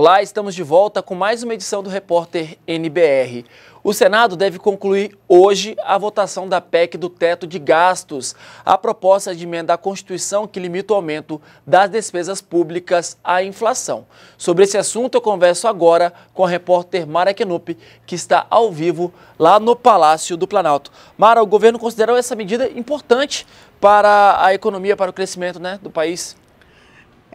Olá, estamos de volta com mais uma edição do Repórter NBR. O Senado deve concluir hoje a votação da PEC do teto de gastos, a proposta de emenda à Constituição que limita o aumento das despesas públicas à inflação. Sobre esse assunto, eu converso agora com a repórter Mara Kenup, que está ao vivo lá no Palácio do Planalto. Mara, o governo considerou essa medida importante para a economia, para o crescimento né, do país?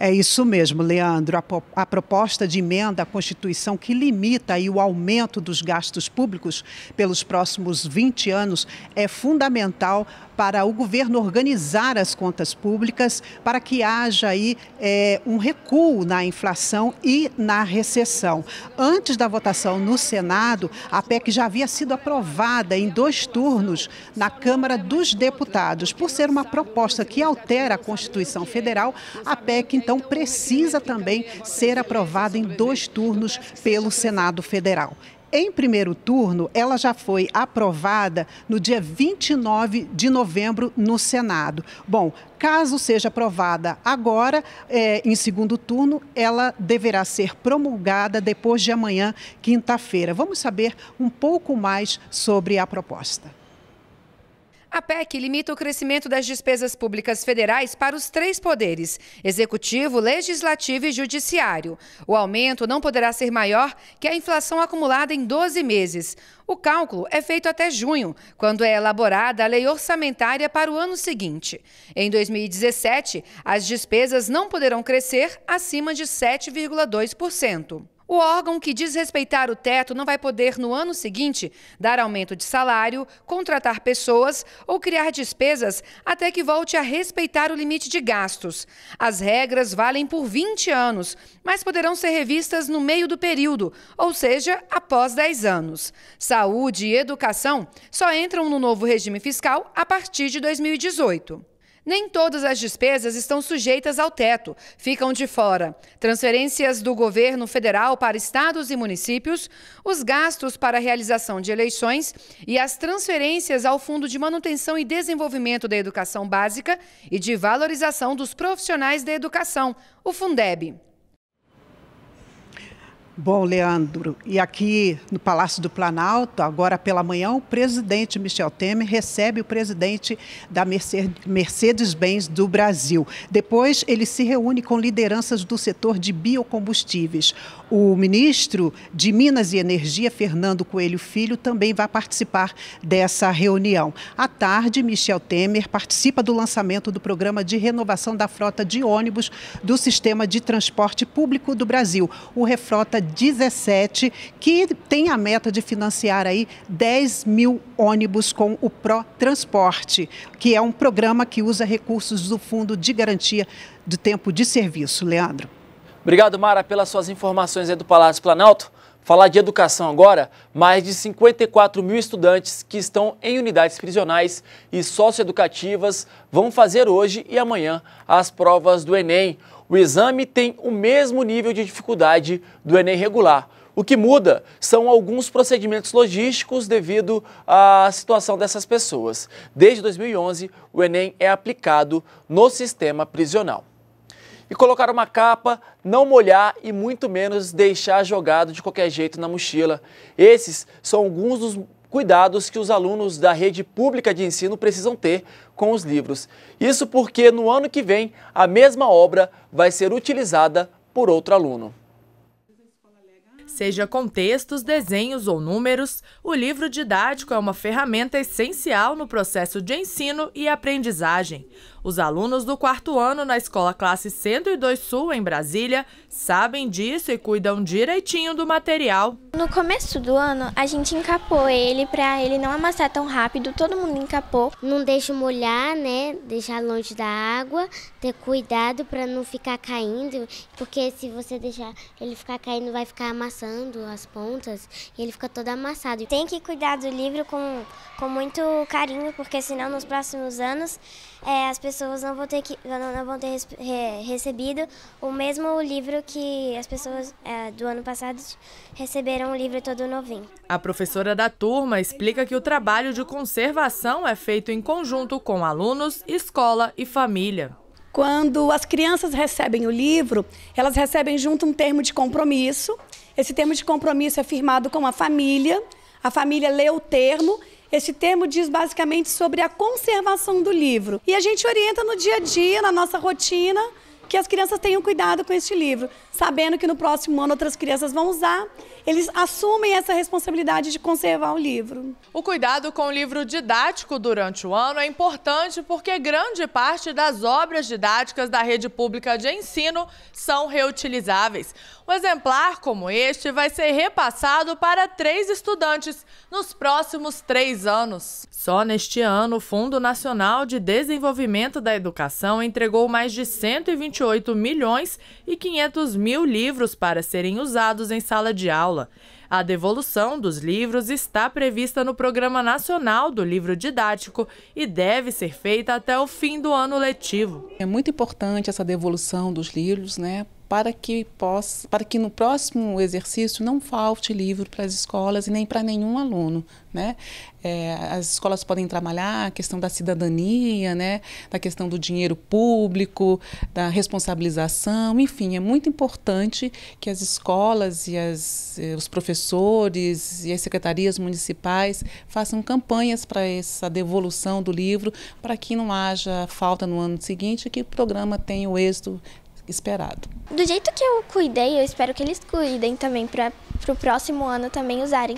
É isso mesmo, Leandro. A, a, proposta de emenda à Constituição que limita aí o aumento dos gastos públicos pelos próximos 20 anos é fundamental para o governo organizar as contas públicas para que haja aí é, um recuo na inflação e na recessão. Antes da votação no Senado, a PEC já havia sido aprovada em dois turnos na Câmara dos Deputados. Por ser uma proposta que altera a Constituição Federal, a PEC então então precisa também ser aprovada em dois turnos pelo Senado Federal em primeiro turno, ela já foi aprovada no dia 29 de novembro no Senado. Bom, caso seja aprovada agora, é, em segundo turno, ela deverá ser promulgada depois de amanhã, quinta-feira. Vamos saber um pouco mais sobre a proposta. A PEC limita o crescimento das despesas públicas federais para os três poderes: executivo, legislativo e judiciário. O aumento não poderá ser maior que a inflação acumulada em 12 meses. O cálculo é feito até junho, quando é elaborada a lei orçamentária para o ano seguinte. Em 2017, as despesas não poderão crescer acima de 7,2%. O órgão que desrespeitar o teto não vai poder, no ano seguinte, dar aumento de salário, contratar pessoas ou criar despesas até que volte a respeitar o limite de gastos. As regras valem por 20 anos, mas poderão ser revistas no meio do período, ou seja, após 10 anos. Saúde e educação só entram no novo regime fiscal a partir de 2018. Nem todas as despesas estão sujeitas ao teto. Ficam de fora transferências do governo federal para estados e municípios, os gastos para a realização de eleições e as transferências ao Fundo de Manutenção e Desenvolvimento da Educação Básica e de Valorização dos Profissionais da Educação, o Fundeb. Bom, Leandro, e aqui no Palácio do Planalto, agora pela manhã, o presidente Michel Temer recebe o presidente da Mercedes-Benz do Brasil. Depois, ele se reúne com lideranças do setor de biocombustíveis. O ministro de Minas e Energia, Fernando Coelho Filho, também vai participar dessa reunião. À tarde, Michel Temer participa do lançamento do programa de renovação da frota de ônibus do sistema de transporte público do Brasil, o Refrota 17, que tem a meta de financiar aí 10 mil ônibus com o Pro Transporte, que é um programa que usa recursos do Fundo de Garantia do Tempo de Serviço. Leandro. Obrigado, Mara, pelas suas informações aí do Palácio Planalto. Falar de educação agora, mais de 54 mil estudantes que estão em unidades prisionais e socioeducativas vão fazer hoje e amanhã as provas do Enem. O exame tem o mesmo nível de dificuldade do Enem regular. O que muda são alguns procedimentos logísticos devido à situação dessas pessoas. Desde 2011, o Enem é aplicado no sistema prisional. E colocar uma capa, não molhar e muito menos deixar jogado de qualquer jeito na mochila. Esses são alguns dos cuidados que os alunos da rede pública de ensino precisam ter com os livros. Isso porque no ano que vem a mesma obra vai ser utilizada por outro aluno. Seja com textos, desenhos ou números, o livro didático é uma ferramenta essencial no processo de ensino e aprendizagem. Os alunos do quarto ano na Escola Classe 102 Sul, em Brasília, sabem disso e cuidam direitinho do material. No começo do ano, a gente encapou ele para ele não amassar tão rápido, todo mundo encapou. Não deixa molhar, né? Deixar longe da água, ter cuidado para não ficar caindo, porque se você deixar ele ficar caindo, vai ficar amassando as pontas e ele fica todo amassado. Tem que cuidar do livro com, com muito carinho, porque senão nos próximos anos é, as pessoas não vão ter, que, não, vão ter re, recebido o mesmo livro que as pessoas é, do ano passado receberam o livro todo novinho. A professora da turma explica que o trabalho de conservação é feito em conjunto com alunos, escola e família. Quando as crianças recebem o livro, elas recebem junto um termo de compromisso. Esse termo de compromisso é firmado com a família. A família lê o termo esse termo diz basicamente sobre a conservação do livro. E a gente orienta no dia a dia, na nossa rotina, que as crianças tenham cuidado com este livro, sabendo que no próximo ano outras crianças vão usar, eles assumem essa responsabilidade de conservar o livro. O cuidado com o livro didático durante o ano é importante porque grande parte das obras didáticas da rede pública de ensino são reutilizáveis. Um exemplar como este vai ser repassado para três estudantes nos próximos três anos. Só neste ano, o Fundo Nacional de Desenvolvimento da Educação entregou mais de 120 28 milhões e 500 mil livros para serem usados em sala de aula. A devolução dos livros está prevista no Programa Nacional do Livro Didático e deve ser feita até o fim do ano letivo. É muito importante essa devolução dos livros, né, para que possa, para que no próximo exercício não falte livro para as escolas e nem para nenhum aluno, né? É, as escolas podem trabalhar a questão da cidadania, né? Da questão do dinheiro público, da responsabilização, enfim, é muito importante que as escolas e as, eh, os professores e as secretarias municipais façam campanhas para essa devolução do livro, para que não haja falta no ano seguinte e que o programa tenha o êxito esperado. Do jeito que eu cuidei, eu espero que eles cuidem também para o próximo ano também usarem.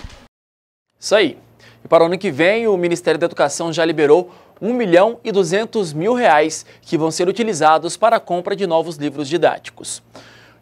Isso aí. E para o ano que vem, o Ministério da Educação já liberou 1 milhão e 200 mil reais que vão ser utilizados para a compra de novos livros didáticos.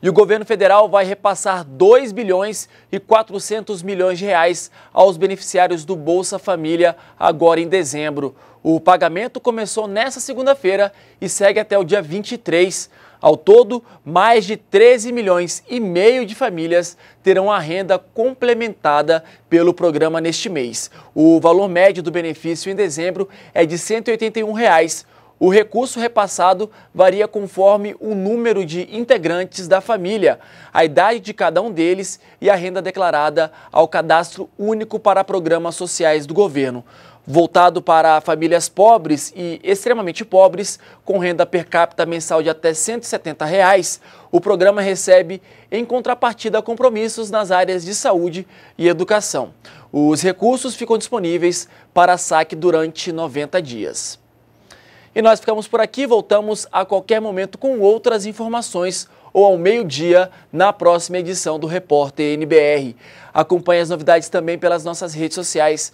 E o governo federal vai repassar 2 bilhões e 400 milhões de reais aos beneficiários do Bolsa Família agora em dezembro. O pagamento começou nesta segunda-feira e segue até o dia 23. Ao todo, mais de 13 milhões e meio de famílias terão a renda complementada pelo programa neste mês. O valor médio do benefício em dezembro é de R$ 181. Reais. O recurso repassado varia conforme o número de integrantes da família, a idade de cada um deles e a renda declarada ao Cadastro Único para Programas Sociais do Governo voltado para famílias pobres e extremamente pobres, com renda per capita mensal de até R$ 170, reais, o programa recebe, em contrapartida, compromissos nas áreas de saúde e educação. Os recursos ficam disponíveis para saque durante 90 dias. E nós ficamos por aqui, voltamos a qualquer momento com outras informações ou ao meio-dia na próxima edição do Repórter NBR. Acompanhe as novidades também pelas nossas redes sociais.